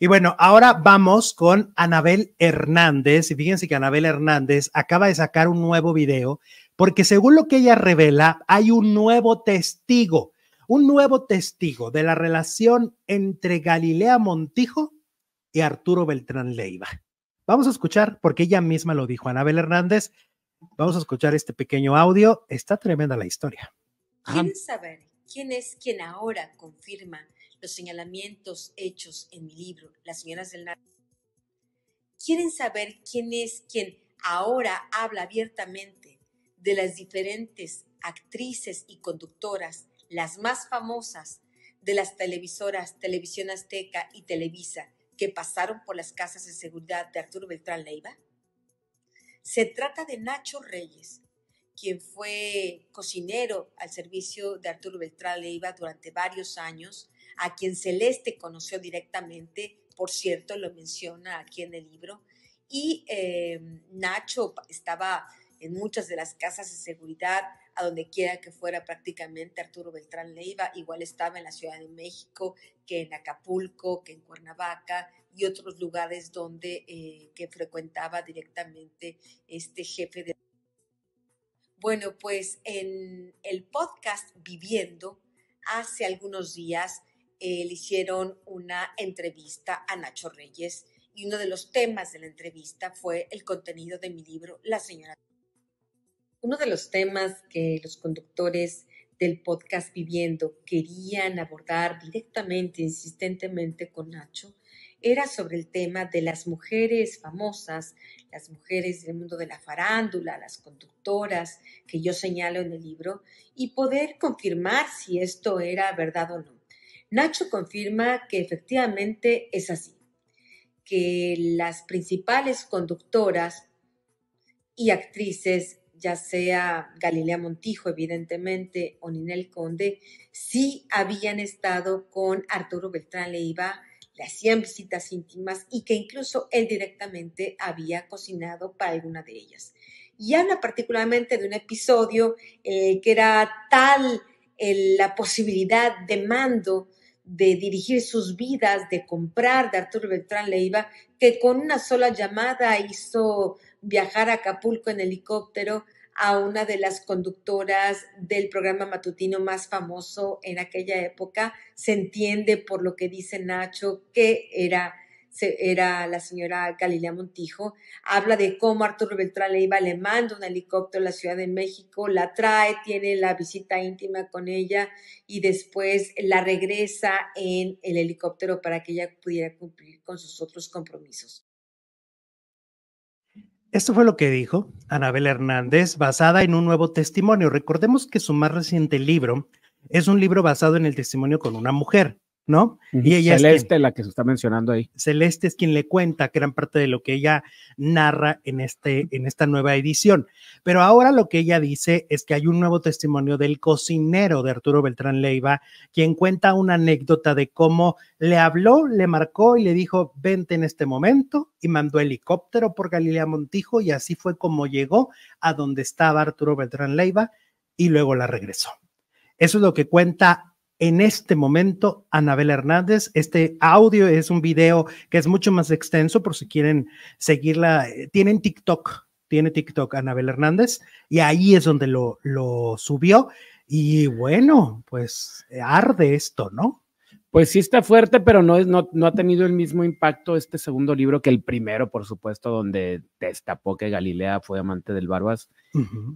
Y bueno, ahora vamos con Anabel Hernández. Y fíjense que Anabel Hernández acaba de sacar un nuevo video porque según lo que ella revela, hay un nuevo testigo, un nuevo testigo de la relación entre Galilea Montijo y Arturo Beltrán Leiva. Vamos a escuchar, porque ella misma lo dijo, Anabel Hernández, vamos a escuchar este pequeño audio. Está tremenda la historia. ¿Quieres ¿Quién es quien ahora confirma los señalamientos hechos en mi libro, Las señoras del narco? ¿Quieren saber quién es quien ahora habla abiertamente de las diferentes actrices y conductoras, las más famosas de las televisoras Televisión Azteca y Televisa, que pasaron por las casas de seguridad de Arturo Beltrán Leiva? Se trata de Nacho Reyes, quien fue cocinero al servicio de Arturo Beltrán Leiva durante varios años, a quien Celeste conoció directamente, por cierto, lo menciona aquí en el libro, y eh, Nacho estaba en muchas de las casas de seguridad, a donde quiera que fuera prácticamente Arturo Beltrán Leiva, igual estaba en la Ciudad de México, que en Acapulco, que en Cuernavaca y otros lugares donde eh, que frecuentaba directamente este jefe de bueno, pues en el podcast Viviendo, hace algunos días eh, le hicieron una entrevista a Nacho Reyes y uno de los temas de la entrevista fue el contenido de mi libro La señora. Uno de los temas que los conductores del podcast Viviendo querían abordar directamente, insistentemente con Nacho, era sobre el tema de las mujeres famosas, las mujeres del mundo de la farándula, las conductoras que yo señalo en el libro, y poder confirmar si esto era verdad o no. Nacho confirma que efectivamente es así, que las principales conductoras y actrices, ya sea Galilea Montijo, evidentemente, o Ninel Conde, sí habían estado con Arturo Beltrán Leiva le hacían visitas íntimas y que incluso él directamente había cocinado para alguna de ellas. Y habla particularmente de un episodio eh, que era tal la posibilidad de mando de dirigir sus vidas, de comprar de Arturo Beltrán Leiva, que con una sola llamada hizo viajar a Acapulco en helicóptero a una de las conductoras del programa matutino más famoso en aquella época. Se entiende por lo que dice Nacho que era, era la señora Galilea Montijo. Habla de cómo Arturo Beltrán iba, le manda un helicóptero a la Ciudad de México, la trae, tiene la visita íntima con ella y después la regresa en el helicóptero para que ella pudiera cumplir con sus otros compromisos. Esto fue lo que dijo Anabel Hernández, basada en un nuevo testimonio. Recordemos que su más reciente libro es un libro basado en el testimonio con una mujer, ¿no? Y ella Celeste, es la que se está mencionando ahí. Celeste es quien le cuenta gran parte de lo que ella narra en, este, en esta nueva edición. Pero ahora lo que ella dice es que hay un nuevo testimonio del cocinero de Arturo Beltrán Leiva, quien cuenta una anécdota de cómo le habló, le marcó y le dijo, vente en este momento, y mandó helicóptero por Galilea Montijo, y así fue como llegó a donde estaba Arturo Beltrán Leiva, y luego la regresó. Eso es lo que cuenta en este momento Anabel Hernández. Este audio es un video que es mucho más extenso por si quieren seguirla. Eh, tienen TikTok, tiene TikTok Anabel Hernández y ahí es donde lo, lo subió. Y bueno, pues arde esto, ¿no? Pues sí está fuerte, pero no, es, no, no ha tenido el mismo impacto este segundo libro que el primero, por supuesto, donde destapó que Galilea fue amante del Barbas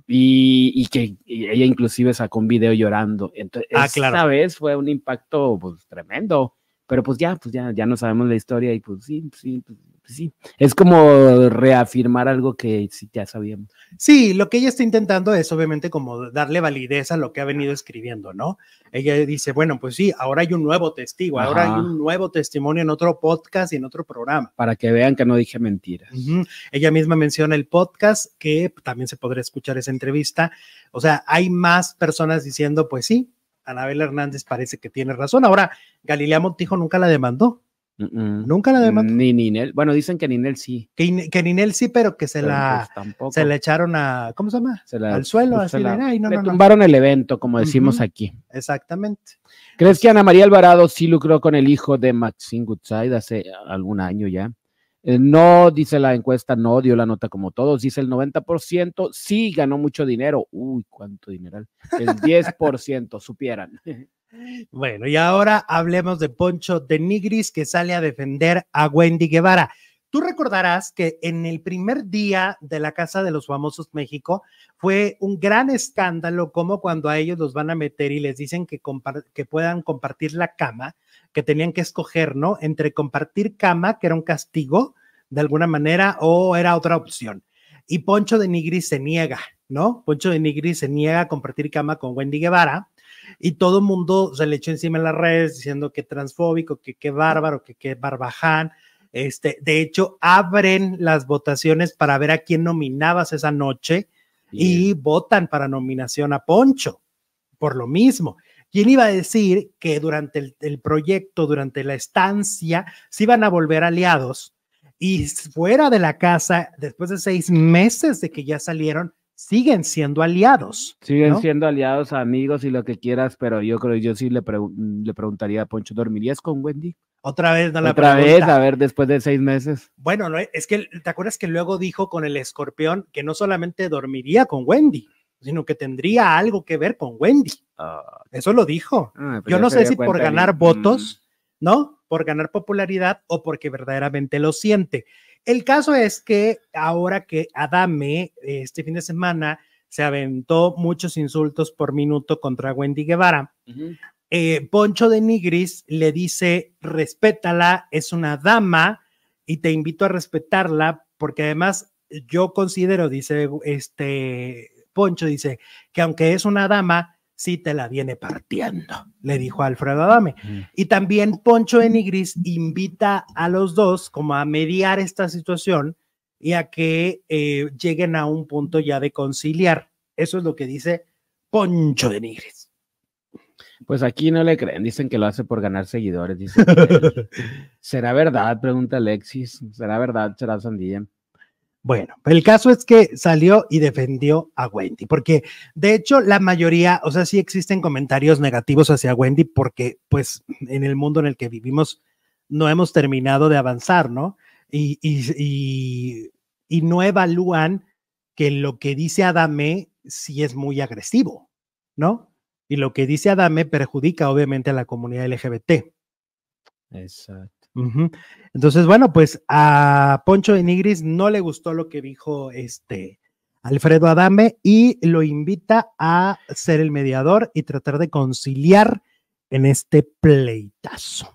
y, y, que ella inclusive sacó un video llorando. Entonces, ah, esta vez fue un impacto pues, tremendo, pero pues ya, pues ya, ya no sabemos la historia y pues sí, sí, pues, pues sí, es como reafirmar algo que ya sabíamos. Sí, lo que ella está intentando es obviamente como darle validez a lo que ha venido escribiendo, ¿no? Ella dice, bueno, pues sí, ahora hay un nuevo testigo, ahora hay un nuevo testimonio en otro podcast y en otro programa. Para que vean que no dije mentiras. Ella misma menciona el podcast, que también se podrá escuchar esa entrevista. O sea, hay más personas diciendo, pues sí, Anabel Hernández parece que tiene razón. Ahora, Galilea Montijo nunca la demandó. Nunca la demandó. Ni Ninel. Bueno, dicen que Ninel sí. Que, que Ninel sí, pero que se la pues, se le echaron a ¿cómo se llama? Al suelo, pues, así le tumbaron el evento, como decimos aquí. Exactamente. ¿Crees que Ana María Alvarado sí lucró con el hijo de Maxine Goodside hace algún año ya? Eh, no, dice la encuesta, no dio la nota como todos, dice el 90%, sí ganó mucho dinero. Uy, cuánto dinero El 10% supieran. Bueno, y ahora hablemos de Poncho de Nigris que sale a defender a Wendy Guevara. Tú recordarás que en el primer día de la Casa de los Famosos México fue un gran escándalo como cuando a ellos los van a meter y les dicen que, puedan compartir la cama, que tenían que escoger, ¿no? Entre compartir cama, que era un castigo de alguna manera, o era otra opción. Y Poncho de Nigris se niega, ¿no? Poncho de Nigris se niega a compartir cama con Wendy Guevara y todo el mundo se le echó encima en las redes diciendo que transfóbico, que qué bárbaro, que qué barbaján. Este, de hecho, abren las votaciones para ver a quién nominabas esa noche y votan para nominación a Poncho, por lo mismo. ¿Quién iba a decir que durante el proyecto, durante la estancia, se iban a volver aliados? Y fuera de la casa, después de seis meses de que ya salieron, siguen siendo aliados. Siguen siendo aliados, amigos y lo que quieras, pero yo creo, yo sí le, preguntaría a Poncho, ¿dormirías con Wendy? Otra vez, no la Otra vez, a ver, después de seis meses. Bueno, e, es que, ¿te acuerdas que luego dijo con el escorpión que no solamente dormiría con Wendy, sino que tendría algo que ver con Wendy? Ah. Eso lo dijo. Ah, pues yo no sé si por ganar votos, mm. ¿no? Por ganar popularidad o porque verdaderamente lo siente. El caso es que ahora que Adame este fin de semana se aventó muchos insultos por minuto contra Wendy Guevara, eh, Poncho de Nigris le dice, respétala, es una dama y te invito a respetarla porque además yo considero, dice este Poncho, dice que aunque es una dama, sí te la viene partiendo, le dijo Alfredo Adame. Y también Poncho de Nigris invita a los dos como a mediar esta situación y a que eh, lleguen a un punto ya de conciliar. Eso es lo que dice Poncho de Nigris. Pues aquí no le creen, dicen que lo hace por ganar seguidores. Dicen ¿Será verdad? Pregunta Alexis. ¿Será verdad? ¿Será Sandía? Bueno, el caso es que salió y defendió a Wendy, porque de hecho la mayoría, o sea, sí existen comentarios negativos hacia Wendy porque pues en el mundo en el que vivimos no hemos terminado de avanzar, ¿no? Y, y no evalúan que lo que dice Adame sí es muy agresivo, ¿no? Y lo que dice Adame perjudica obviamente a la comunidad LGBT. Exacto. Entonces, bueno, pues a Poncho de Nigris no le gustó lo que dijo este Alfredo Adame y lo invita a ser el mediador y tratar de conciliar en este pleitazo.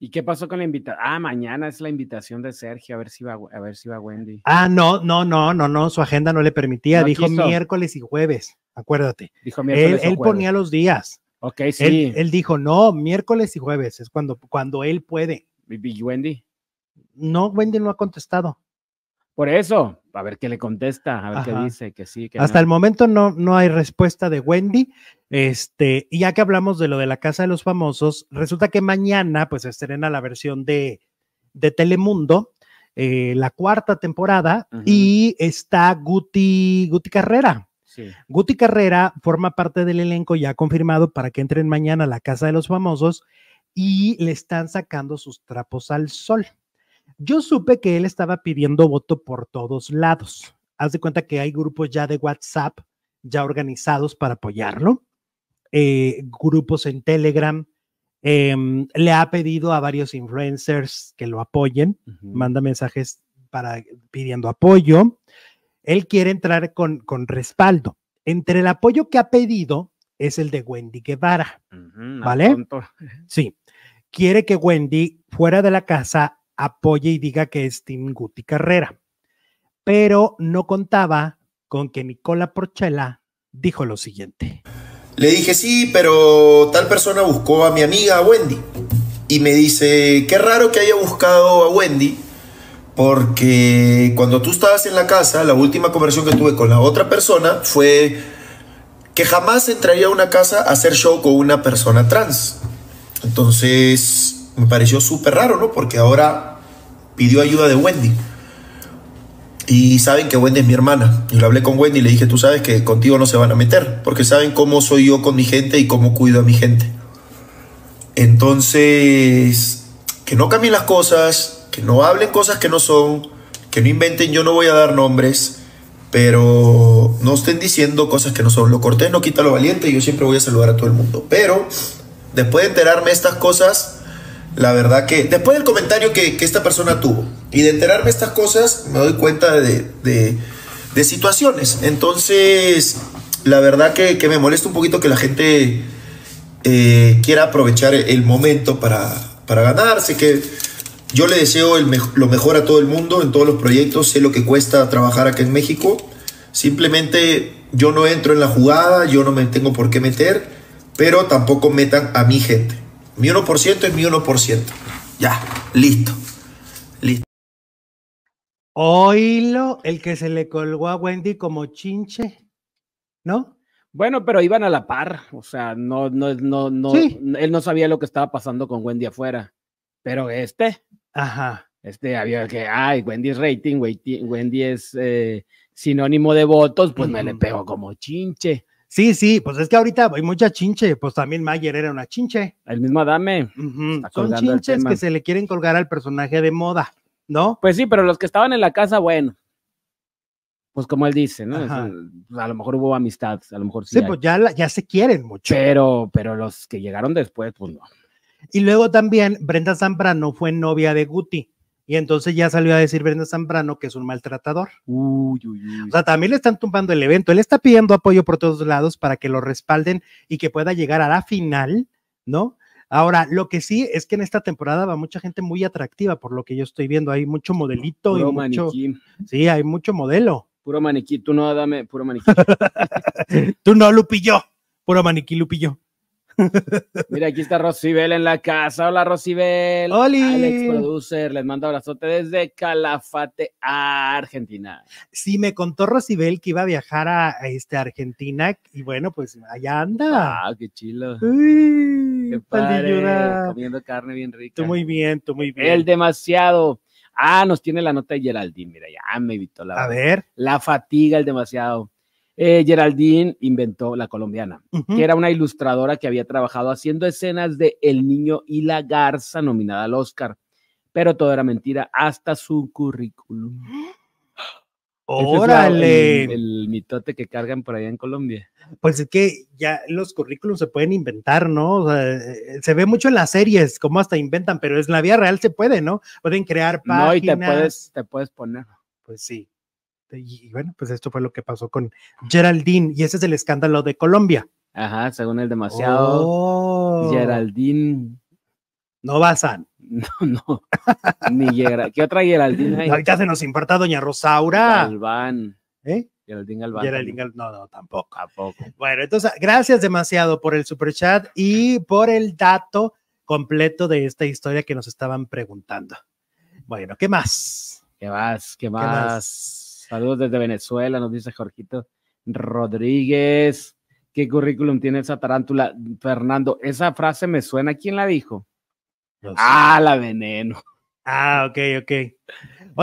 ¿Y qué pasó con la invitación? Ah, mañana es la invitación de Sergio, a ver si va, a ver si va Wendy. Ah, no, no, no, no, no, su agenda no le permitía, dijo miércoles y jueves, acuérdate. Dijo miércoles él, ponía los días. Ok, sí. Él, él, dijo, no, miércoles y jueves, es cuando, cuando él puede. Wendy? No, Wendy no ha contestado. Por eso, a ver qué le contesta, a ver qué dice, que sí. Que Hasta el momento no, no hay respuesta de Wendy. Este, y ya que hablamos de lo de la Casa de los Famosos, resulta que mañana pues estrena la versión de, de Telemundo, eh, la cuarta temporada, y está Guti, Guti Carrera. Guti Carrera forma parte del elenco ya confirmado para que entren mañana a la Casa de los Famosos y le están sacando sus trapos al sol. Yo supe que él estaba pidiendo voto por todos lados. Haz de cuenta que hay grupos ya de WhatsApp ya organizados para apoyarlo, eh, grupos en Telegram. Em, le ha pedido a varios influencers que lo apoyen, manda mensajes para, pidiendo apoyo. Él quiere entrar con, con respaldo. Entre el apoyo que ha pedido, es el de Wendy Guevara. ¿Vale? Sí. Quiere que Wendy, fuera de la casa, apoye y diga que es Tim Guti Carrera. Pero no contaba con que Nicola Porchela dijo lo siguiente. Le dije, sí, pero tal persona buscó a mi amiga Wendy. Y me dice, qué raro que haya buscado a Wendy, porque cuando tú estabas en la casa, la última conversación que tuve con la otra persona fue que jamás entraría a una casa a hacer show con una persona trans. Entonces, me pareció súper raro, ¿no? Porque ahora pidió ayuda de Wendy. Y saben que Wendy es mi hermana. y le hablé con Wendy y le dije, tú sabes que contigo no se van a meter, porque saben cómo soy yo con mi gente y cómo cuido a mi gente. Entonces, que no cambien las cosas, que no hablen cosas que no son, que no inventen, yo no voy a dar nombres, pero no estén diciendo cosas que no son. Lo cortés no quita lo valiente. y Yo siempre voy a saludar a todo el mundo. Pero después de enterarme de estas cosas, la verdad que. Después del comentario que, esta persona tuvo y de enterarme de estas cosas, me doy cuenta de, de, de situaciones. Entonces, la verdad que, me molesta un poquito que la gente eh, quiera aprovechar el momento para, para ganarse. Que yo le deseo lo mejor a todo el mundo en todos los proyectos. Sé lo que cuesta trabajar acá en México. Simplemente yo no entro en la jugada, yo no me tengo por qué meter, pero tampoco metan a mi gente. Mi 1% es mi 1%. Ya, listo. Listo. lo el que se le colgó a Wendy como chinche, ¿no? Bueno, pero iban a la par, o sea, no, no, no, no, él no sabía lo que estaba pasando con Wendy afuera, pero este, Ajá. Este, había que, ay, Wendy es rating, Wendy es eh, sinónimo de votos, pues me le pego como chinche. Sí, sí, pues es que ahorita hay mucha chinche, pues también Mayer era una chinche. El mismo Adame. Son chinches que se le quieren colgar al personaje de moda, ¿no? Pues sí, pero los que estaban en la casa, bueno, pues como él dice, ¿no? Pues, a lo mejor hubo amistad, a lo mejor sí. Sí, pues ya, ya se quieren mucho. Pero, pero los que llegaron después, pues no. Y luego también Brenda Zambrano fue novia de Guti. Y entonces ya salió a decir Brenda Zambrano que es un maltratador. Uy, uy, uy. O sea, también le están tumbando el evento. Él está pidiendo apoyo por todos lados para que lo respalden y que pueda llegar a la final, ¿no? Ahora, lo que sí es que en esta temporada va mucha gente muy atractiva, por lo que yo estoy viendo. Hay mucho modelito y mucho. Maniquí. Sí, hay mucho modelo. Puro maniquí, tú no, dame, puro maniquí. tú no, Lupillo. Puro maniquí, Lupillo. Mira, aquí está Rocibel en la casa. Hola, Rosibel. Alex Producer, les mando abrazote desde Calafate, Argentina. Sí, me contó Rosibel que iba a viajar a, este, Argentina y bueno, pues allá anda. Ah, qué chilo. qué padre. Comiendo carne bien rica. Tú muy bien, tú muy bien. El demasiado. Ah, nos tiene la nota de Geraldine, mira, ya me evitó la. A ver. La fatiga, el demasiado eh, Geraldine inventó la colombiana, que era una ilustradora que había trabajado haciendo escenas de El Niño y la Garza nominada al Oscar. Pero todo era mentira, hasta su currículum. ¡Órale! el, mitote que cargan por allá en Colombia. Pues es que ya los currículums se pueden inventar, ¿no? Eh, se ve mucho en las series, como hasta inventan, pero en la vida real se puede, ¿no? Pueden crear páginas. No, y te puedes, te puedes poner. Pues sí. Este, y, bueno, pues esto fue lo que pasó con Geraldine y ese es el escándalo de Colombia. Ajá, según el demasiado. Oh. Geraldine. No basan. No, no. Ni Geraldine. ¿Qué otra Geraldine hay? Ahorita se nos importa Doña Rosaura. Galván. ¿Eh? Geraldine Albán Geraldine No, no, tampoco. Bueno, entonces, gracias demasiado por el superchat y por el dato completo de esta historia que nos estaban preguntando. Bueno, ¿qué más? ¿Qué más? ¿Qué más? ¿Qué más? Saludos desde Venezuela, nos dice Jorgito Rodríguez. ¿Qué currículum tiene esa tarántula? Fernando, esa frase me suena. ¿Quién la dijo? Ah, la veneno. Ah, ok, ok.